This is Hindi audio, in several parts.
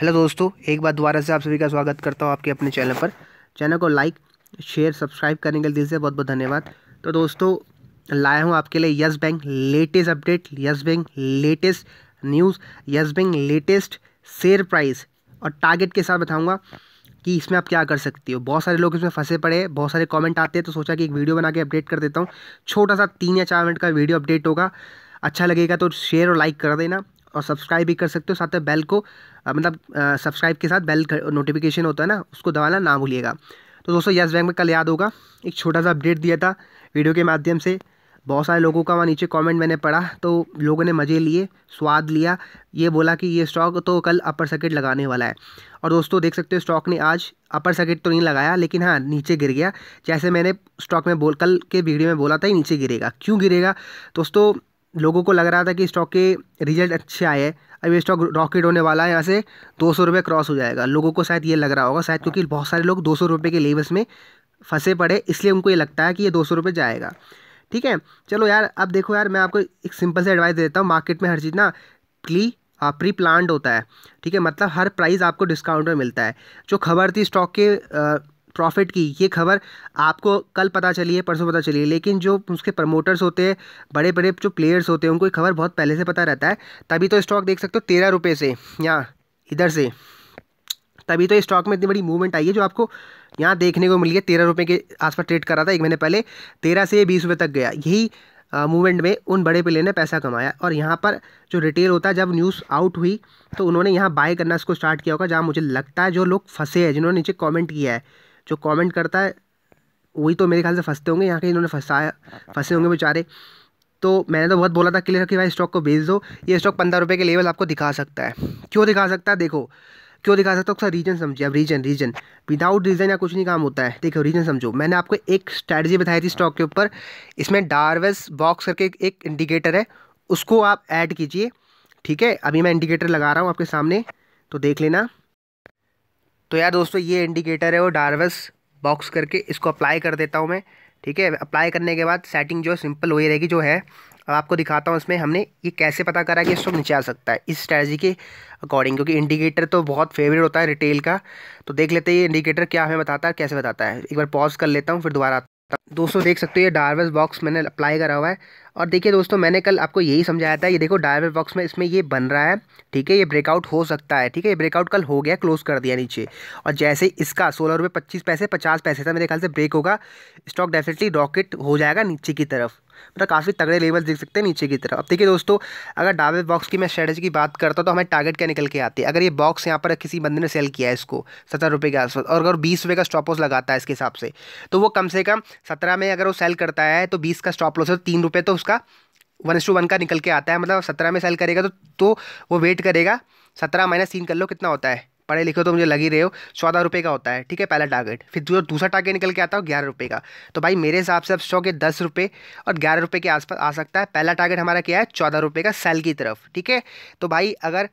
हेलो दोस्तों एक बार दोबारा से आप सभी का स्वागत करता हूँ आपके अपने चैनल पर चैनल को लाइक शेयर सब्सक्राइब करने के लिए दिल से बहुत बहुत धन्यवाद तो दोस्तों लाया हूँ आपके लिए Yes Bank latest update Yes Bank latest news Yes Bank latest share price और टारगेट के साथ बताऊँगा कि इसमें आप क्या कर सकती हो बहुत सारे लोग इसमें फंसे पड़े हैं बहुत सारे कॉमेंट आते हैं तो सोचा कि एक वीडियो बना के अपडेट कर देता हूँ छोटा सा तीन या चार मिनट का वीडियो अपडेट होगा अच्छा लगेगा तो शेयर और लाइक कर देना और सब्सक्राइब भी कर सकते हो साथ में बेल को मतलब सब्सक्राइब के साथ बेल नोटिफिकेशन होता है ना उसको दबाना ना भूलिएगा तो दोस्तों यस बैंक में कल याद होगा एक छोटा सा अपडेट दिया था वीडियो के माध्यम से बहुत सारे लोगों का वहाँ नीचे कमेंट मैंने पढ़ा तो लोगों ने मज़े लिए स्वाद लिया ये बोला कि ये स्टॉक तो कल अपर सर्किट लगाने वाला है और दोस्तों देख सकते हो स्टॉक ने आज अपर सर्किट तो नहीं लगाया लेकिन हाँ नीचे गिर गया जैसे मैंने स्टॉक में बोल कल के वीडियो में बोला था ही नीचे गिरेगा क्यों गिरेगा दोस्तों लोगों को लग रहा था कि स्टॉक के रिजल्ट अच्छे आए हैं अब ये स्टॉक रॉकेट होने वाला है यहाँ से दो सौ रुपये क्रॉस हो जाएगा लोगों को शायद ये लग रहा होगा शायद क्योंकि बहुत सारे लोग दो सौ रुपये के लेवल्स में फंसे पड़े इसलिए उनको ये लगता है कि ये दो सौ रुपये जाएगा ठीक है चलो यार अब देखो यार मैं आपको एक सिंपल से एडवाइस देता हूँ मार्केट में हर चीज़ ना प्ली प्री प्लान्ड होता है ठीक है मतलब हर प्राइस आपको डिस्काउंट में मिलता है जो खबर थी स्टॉक के प्रॉफिट की ये खबर आपको कल पता चली है परसों पता चली है लेकिन जो उसके प्रमोटर्स होते हैं बड़े बड़े जो प्लेयर्स होते हैं उनको ये खबर बहुत पहले से पता रहता है तभी तो स्टॉक देख सकते हो तेरह रुपये से यहाँ इधर से तभी तो स्टॉक में इतनी बड़ी मूवमेंट आई है जो आपको यहाँ देखने को मिली है तेरह रुपये के आसपास ट्रेड करा था एक महीने पहले तेरह से बीस रुपये तक गया यही मूवमेंट में उन बड़े प्लेयर ने पैसा कमाया और यहाँ पर जो रिटेल होता है जब न्यूज़ आउट हुई तो उन्होंने यहाँ बाय करना इसको स्टार्ट किया होगा जहाँ मुझे लगता है जो लोग फंसे हैं जिन्होंने नीचे कमेंट किया है जो कमेंट करता है वही तो मेरे ख्याल से फंसते होंगे यहाँ के इन्होंने फंसाया फंसे होंगे बेचारे तो मैंने तो बहुत बोला था क्लियर कि भाई स्टॉक को बेच दो ये स्टॉक पंद्रह रुपये के लेवल आपको दिखा सकता है क्यों दिखा सकता है देखो क्यों दिखा सकता हूँ उसका रीजन समझिए अब रीजन रीजन विदाउट रीजन या कुछ नहीं काम होता है देखो रीजन समझो मैंने आपको एक स्ट्रैटेजी बताई थी स्टॉक के ऊपर इसमें डार्वेस बॉक्स करके एक इंडिकेटर है उसको आप ऐड कीजिए ठीक है अभी मैं इंडिकेटर लगा रहा हूँ आपके सामने तो देख लेना तो यार दोस्तों ये इंडिकेटर है वो डार्वस बॉक्स करके इसको अप्लाई कर देता हूँ मैं ठीक है अप्लाई करने के बाद सेटिंग जो है सिंपल वही रहेगी जो है अब आपको दिखाता हूँ इसमें हमने ये कैसे पता करा कि इसको नीचे आ सकता है इस स्ट्रैटी के अकॉर्डिंग क्योंकि इंडिकेटर तो बहुत फेवरेट होता है रिटेल का तो देख लेते हैं ये इंडिकेटर क्या हमें बताता है कैसे बताता है एक बार पॉज कर लेता हूँ फिर दोबारा आता दोस्तों देख सकते हो ये डार्वेस बॉक्स मैंने अप्लाई करा हुआ है और देखिए दोस्तों मैंने कल आपको यही समझाया था ये देखो डायवर बॉक्स में इसमें ये बन रहा है ठीक है ये ब्रेकआउट हो सकता है ठीक है ये ब्रेकआउट कल हो गया क्लोज़ कर दिया नीचे और जैसे इसका सोलह रुपये पच्चीस पैसे पचास पैसे था मेरे ख्याल से ब्रेक होगा स्टॉक डेफिनेटली रॉकेट हो जाएगा नीचे की तरफ मतलब काफ़ी तगड़े लेवल देख सकते हैं नीचे की तरफ अब देखिए दोस्तों अगर डावे बॉक्स की मैं स्ट्रेटेजी की बात करता हूँ तो हमें टारगेट क्या निकल के आती है अगर ये बॉक्स यहाँ पर किसी बंदे ने सेल किया है इसको सत्रह रुपये के आसपास और अगर बीस रुपये का स्टॉप लॉस लगाता है इसके हिसाब से तो वो कम से कम सत्रह में अगर वो सेल करता है तो बीस का स्टॉप लॉस है तो तीन रुपये तो उसका वन एस टू वन का निकल के आता है मतलब सत्रह में सेल करेगा तो तो वो वेट करेगा सत्रह माइनस तीन कर लो कितना होता है पढ़े लिखे तो मुझे लग ही रहे हो चौदह रुपये का होता है ठीक है पहला टारगेट फिर जो दूसरा टारगेट निकल के आता है ग्यारह रुपये का तो भाई मेरे हिसाब से अब स्टॉक है दस रुपये और ग्यारह रुपये के आसपास आ सकता है पहला टारगेट हमारा क्या है चौदह रुपये का सेल की तरफ ठीक है तो भाई अगर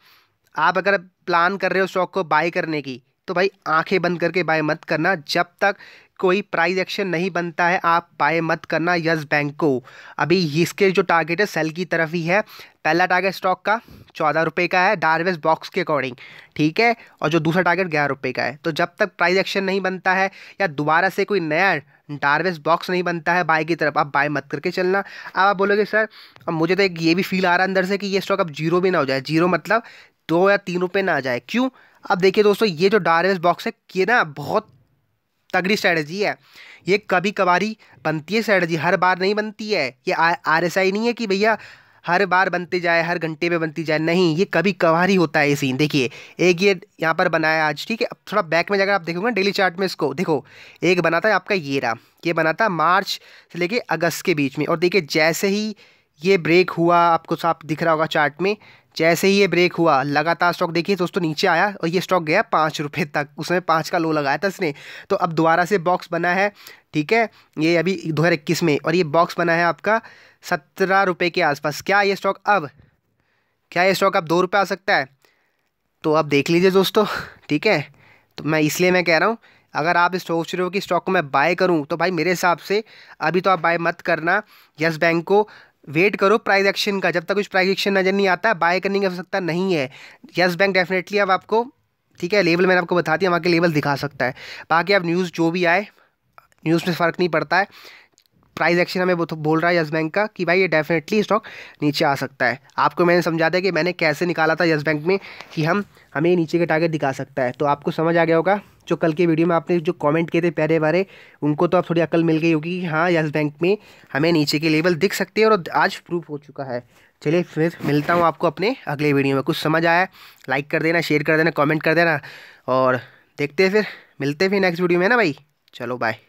आप अगर प्लान कर रहे हो स्टॉक को बाय करने की तो भाई आंखें बंद करके बाय मत करना जब तक कोई प्राइस एक्शन नहीं बनता है आप बाय मत करना यस बैंक को अभी इसके जो टारगेट है सेल की तरफ ही है पहला टारगेट स्टॉक का चौदह रुपये का है डारवेज बॉक्स के अकॉर्डिंग ठीक है और जो दूसरा टारगेट ग्यारह रुपये का है तो जब तक प्राइस एक्शन नहीं बनता है या दोबारा से कोई नया डारवेज बॉक्स नहीं बनता है बाय की तरफ आप बाय मत करके चलना अब आप बोलोगे सर अब मुझे तो एक ये भी फील आ रहा है अंदर से कि ये स्टॉक अब जीरो भी ना हो जाए जीरो मतलब दो या तीन रुपये ना आ जाए क्यों अब देखिए दोस्तों ये जो डारवेज बॉक्स है ये ना बहुत तगड़ी स्ट्रैटेजी है ये कभी कभारी बनती है स्ट्रैटेजी हर बार नहीं बनती है ये आर एस आई नहीं है कि भैया हर बार बनते जाए हर घंटे में बनती जाए नहीं ये कभी कभार ही होता है ये सीन देखिए एक ये यहाँ पर बनाया आज ठीक है अब थोड़ा बैक में जाकर आप देखोगे डेली चार्ट में इसको देखो एक बना था आपका ये रहा ये बना था मार्च से लेके अगस्त के बीच में और देखिए जैसे ही ये ब्रेक हुआ आपको साफ दिख रहा होगा चार्ट में जैसे ही ये ब्रेक हुआ लगातार स्टॉक देखिए दोस्तों नीचे आया और ये स्टॉक गया पाँच रुपये तक उसमें पाँच का लो लगाया था इसने तो अब दोबारा से बॉक्स बना है ठीक है ये अभी दो हज़ार इक्कीस में और ये बॉक्स बना है आपका सत्रह रुपये के आसपास क्या ये स्टॉक अब क्या ये स्टॉक अब दो रुपये आ सकता है तो आप देख लीजिए दोस्तों ठीक है तो मैं इसलिए मैं कह रहा हूँ अगर आप सोच रहे हो कि स्टॉक को मैं बाय करूं तो भाई मेरे हिसाब से अभी तो आप बाय मत करना यस बैंक को वेट करो प्राइस एक्शन का जब तक कुछ प्राइस एक्शन नज़र नहीं आता बाय करने की आवश्यकता नहीं है यस बैंक डेफिनेटली अब आपको ठीक है लेवल मैंने आपको बता दिया वहाँ के लेवल दिखा सकता है बाकी आप न्यूज़ जो भी आए न्यूज़ में फ़र्क नहीं पड़ता है प्राइस एक्शन हमें बोल रहा है यस बैंक का कि भाई ये डेफिनेटली स्टॉक नीचे आ सकता है आपको मैंने समझा दिया कि मैंने कैसे निकाला था यस बैंक में कि हम हमें नीचे के टारगेट दिखा सकता है तो आपको समझ आ गया होगा जो कल के वीडियो में आपने जो कमेंट किए थे प्यारे बारे उनको तो आप थोड़ी अकल मिल गई होगी कि हाँ यस बैंक में हमें नीचे के लेवल दिख सकते हैं और आज प्रूफ हो चुका है चलिए फिर मिलता हूँ आपको अपने अगले वीडियो में कुछ समझ आया लाइक कर देना शेयर कर देना कॉमेंट कर देना और देखते हैं फिर मिलते हैं फिर नेक्स्ट वीडियो में ना भाई चलो बाय